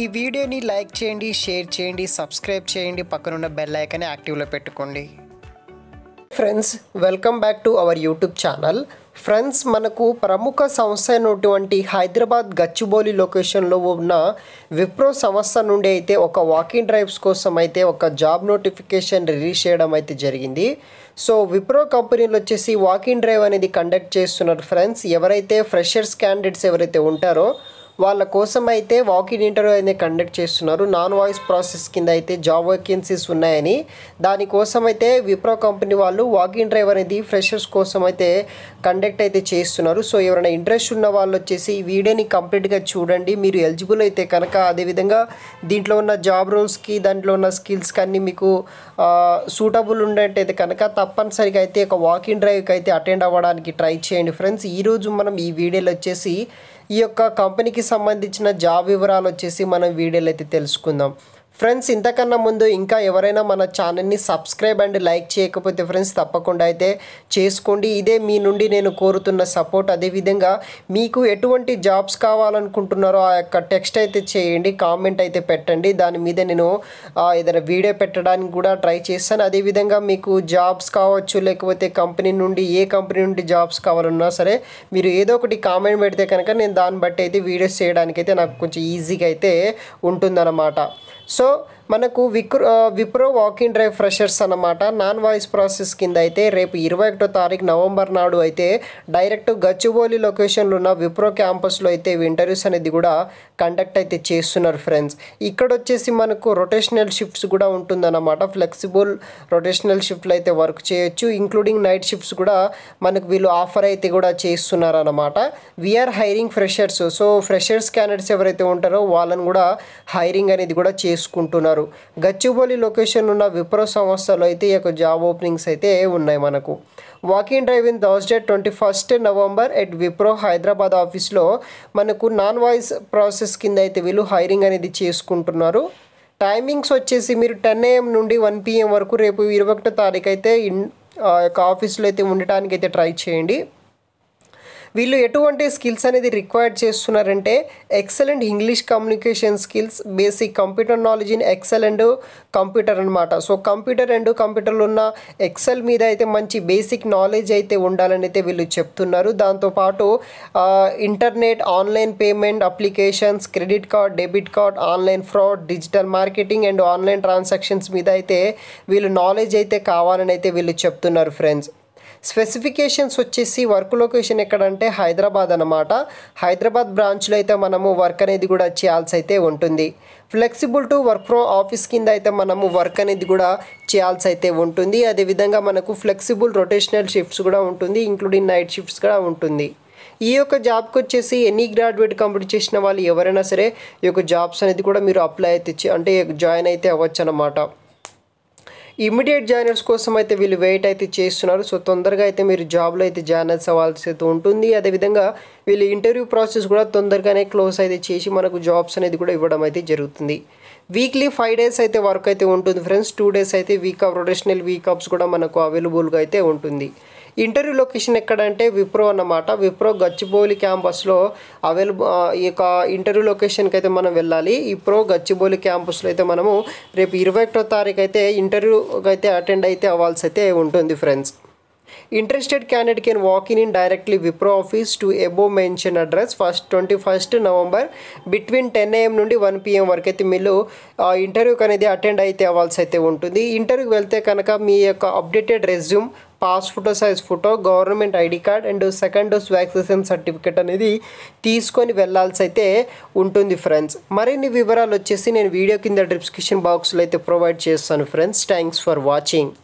ఈ వీడియోని లైక్ చేయండి షేర్ చేయండి సబ్స్క్రైబ్ చేయండి ఉన్న బెల్ ఐకాన్ని యాక్టివ్లో పెట్టుకోండి friends welcome back to our YouTube channel friends మనకు ప్రముఖ సంస్థ అయినటువంటి హైదరాబాద్ గచ్చిబౌలి లొకేషన్లో ఉన్న విప్రో సంస్థ నుండి అయితే ఒక వాకింగ్ డ్రైవ్స్ కోసం అయితే ఒక జాబ్ నోటిఫికేషన్ రిలీజ్ చేయడం అయితే జరిగింది సో విప్రో కంపెనీలు వచ్చేసి వాకింగ్ డ్రైవ్ అనేది కండక్ట్ చేస్తున్నారు ఫ్రెండ్స్ ఎవరైతే ఫ్రెషర్స్ క్యాండిడేట్స్ ఎవరైతే ఉంటారో వాళ్ళ కోసం అయితే వాకిన్ ఇంటర్వ్యూ అయితే కండక్ట్ చేస్తున్నారు నాన్ వాయిస్ ప్రాసెస్ కింద అయితే జాబ్ వేకెన్సీస్ ఉన్నాయని దానికోసం అయితే విప్రో కంపెనీ వాళ్ళు వాకిన్ డ్రైవర్ అనేది ఫ్రెషర్స్ కోసం అయితే కండక్ట్ అయితే చేస్తున్నారు సో ఎవరైనా ఇంట్రెస్ట్ ఉన్న వాళ్ళు వచ్చేసి ఈ వీడియోని కంప్లీట్గా చూడండి మీరు ఎలిజిబుల్ అయితే కనుక అదేవిధంగా దీంట్లో ఉన్న జాబ్ రోల్స్కి దాంట్లో ఉన్న స్కిల్స్ కానీ మీకు సూటబుల్ ఉండేటైతే కనుక తప్పనిసరిగా అయితే ఒక వాకింగ్ డ్రైవ్కి అయితే అటెండ్ అవ్వడానికి ట్రై చేయండి ఫ్రెండ్స్ ఈరోజు మనం ఈ వీడియోలో వచ్చేసి ఈ యొక్క కంపెనీకి సంబంధించిన జాబ్ వివరాలు వచ్చేసి మనం వీడియోలో అయితే తెలుసుకుందాం ఫ్రెండ్స్ ఇంతకన్నా ముందు ఇంకా ఎవరైనా మన ఛానల్ని సబ్స్క్రైబ్ అండ్ లైక్ చేయకపోతే ఫ్రెండ్స్ తప్పకుండా అయితే చేసుకోండి ఇదే మీ నుండి నేను కోరుతున్న సపోర్ట్ అదేవిధంగా మీకు ఎటువంటి జాబ్స్ కావాలనుకుంటున్నారో ఆ యొక్క టెక్స్ట్ అయితే చేయండి కామెంట్ అయితే పెట్టండి దాని మీద నేను ఏదైనా వీడియో పెట్టడానికి కూడా ట్రై చేస్తాను అదేవిధంగా మీకు జాబ్స్ కావచ్చు లేకపోతే కంపెనీ నుండి ఏ కంపెనీ నుండి జాబ్స్ కావాలన్నా సరే మీరు ఏదో ఒకటి కామెంట్ పెడితే కనుక నేను దాన్ని బట్టి అయితే వీడియోస్ చేయడానికి అయితే నాకు కొంచెం ఈజీగా అయితే ఉంటుందన్నమాట సో eso మనకు విక్రో విప్రో వాకింగ్ డ్రైవ్ ఫ్రెషర్స్ అనమాట నాన్ వాయిస్ ప్రాసెస్ కింద అయితే రేపు ఇరవై ఒకటో తారీఖు నవంబర్ నాడు అయితే డైరెక్ట్ గచ్చిబౌలి లొకేషన్లో ఉన్న విప్రో క్యాంపస్లో అయితే ఇంటర్వ్యూస్ అనేది కూడా కండక్ట్ అయితే చేస్తున్నారు ఫ్రెండ్స్ ఇక్కడ వచ్చేసి మనకు రొటేషనల్ షిఫ్ట్స్ కూడా ఉంటుందన్నమాట ఫ్లెక్సిబుల్ రొటేషనల్ షిఫ్ట్లు అయితే వర్క్ చేయొచ్చు ఇంక్లూడింగ్ నైట్ షిఫ్ట్స్ కూడా మనకు వీళ్ళు ఆఫర్ అయితే కూడా చేస్తున్నారు అనమాట we are hiring freshers so freshers candidates ఎవరైతే ఉంటారో వాళ్ళని కూడా హైరింగ్ అనేది కూడా చేసుకుంటున్నారు ఉన్నారు గచ్చిబౌలి లొకేషన్ ఉన్న విప్రో సంస్థలో అయితే ఈ యొక్క జాబ్ ఓపెనింగ్స్ అయితే ఉన్నాయి మనకు walking drive in Thursday twenty first November at Wipro Hyderabad ఆఫీస్లో మనకు నాన్ వాయిస్ ప్రాసెస్ కింద అయితే వీళ్ళు హైరింగ్ అనేది చేసుకుంటున్నారు టైమింగ్స్ వచ్చేసి మీరు టెన్ ఏఎం నుండి వన్ పిఎం వరకు రేపు ఇరవై ఒకటో తారీఖు అయితే ఇన్ యొక్క ఆఫీస్లో అయితే ఉండటానికి అయితే ట్రై చేయండి వీళ్ళు ఎటువంటి స్కిల్స్ అనేది రిక్వైర్డ్ చేస్తున్నారంటే excellent English communication skills basic computer knowledge in Excel and computer అనమాట సో కంప్యూటర్ అండ్ కంప్యూటర్లో ఉన్న ఎక్సెల్ మీద అయితే మంచి బేసిక్ నాలెడ్జ్ అయితే ఉండాలని అయితే వీళ్ళు చెప్తున్నారు దాంతోపాటు internet online payment applications credit card debit card online fraud digital marketing and online transactions మీద అయితే వీళ్ళు నాలెడ్జ్ అయితే కావాలని అయితే వీళ్ళు చెప్తున్నారు ఫ్రెండ్స్ స్పెసిఫికేషన్స్ వచ్చేసి వర్క్ లొకేషన్ ఎక్కడంటే హైదరాబాద్ అనమాట హైదరాబాద్ బ్రాంచ్లో అయితే మనము వర్క్ అనేది కూడా చేయాల్సి అయితే ఉంటుంది flexible to work from office కింద అయితే మనము వర్క్ అనేది కూడా చేయాల్సి అయితే ఉంటుంది అదేవిధంగా మనకు ఫ్లెక్సిబుల్ రొటేషనల్ షిఫ్ట్స్ కూడా ఉంటుంది ఇంక్లూడింగ్ నైట్ షిఫ్ట్స్ కూడా ఉంటుంది ఈ యొక్క జాబ్కి వచ్చేసి ఎనీ గ్రాడ్యుయేట్ కంప్లీట్ చేసిన వాళ్ళు ఎవరైనా సరే ఈ యొక్క జాబ్స్ అనేది కూడా మీరు అప్లై అయితే అంటే జాయిన్ అయితే అవ్వచ్చు అనమాట ఇమీడియట్ జాయినర్స్ కోసం అయితే వీళ్ళు వెయిట్ అయితే చేస్తున్నారు సో తొందరగా అయితే మీరు జాబ్లో అయితే జాయిన్ అవ్వాల్సి అయితే ఉంటుంది అదేవిధంగా వీళ్ళు ఇంటర్వ్యూ ప్రాసెస్ కూడా తొందరగానే క్లోజ్ అయితే చేసి మనకు జాబ్స్ అనేది కూడా ఇవ్వడం అయితే జరుగుతుంది వీక్లీ ఫైవ్ డేస్ అయితే వర్క్ అయితే ఉంటుంది ఫ్రెండ్స్ టూ డేస్ అయితే week off rotational week offs కూడా మనకు అవైలబుల్గా అయితే ఉంటుంది ఇంటర్వ్యూ లొకేషన్ ఎక్కడంటే విప్రో అన్నమాట విప్రో గచ్చిబౌలి క్యాంపస్లో అవైలబుల్ ఈ యొక్క ఇంటర్వ్యూ లొకేషన్కి అయితే మనం వెళ్ళాలి విప్రో గచ్చిబౌలి క్యాంపస్లో అయితే మనము రేపు ఇరవై ఒకటో తారీఖు అయితే ఇంటర్వ్యూకి అయితే అటెండ్ అయితే అవ్వాల్సి అయితే ఉంటుంది friends interested candidate can walk in in directly Wipro office to above mention address first twenty first November between ten AM నుండి వన్ పిఎం వరకు అయితే మీరు ఇంటర్వ్యూకి అనేది అటెండ్ అయితే అవ్వాల్సి అయితే ఉంటుంది ఇంటర్వ్యూకి వెళ్తే కనుక మీ యొక్క updated resume pass photo size photo government ID card and second dose vaccination certificate అనేది తీసుకొని వెళ్ళాల్సి అయితే ఉంటుంది ఫ్రెండ్స్ మరిన్ని వివరాలు వచ్చేసి నేను వీడియో కింద డిస్క్రిప్షన్ బాక్స్లో అయితే ప్రొవైడ్ చేస్తాను ఫ్రెండ్స్ థ్యాంక్స్ ఫర్ వాచింగ్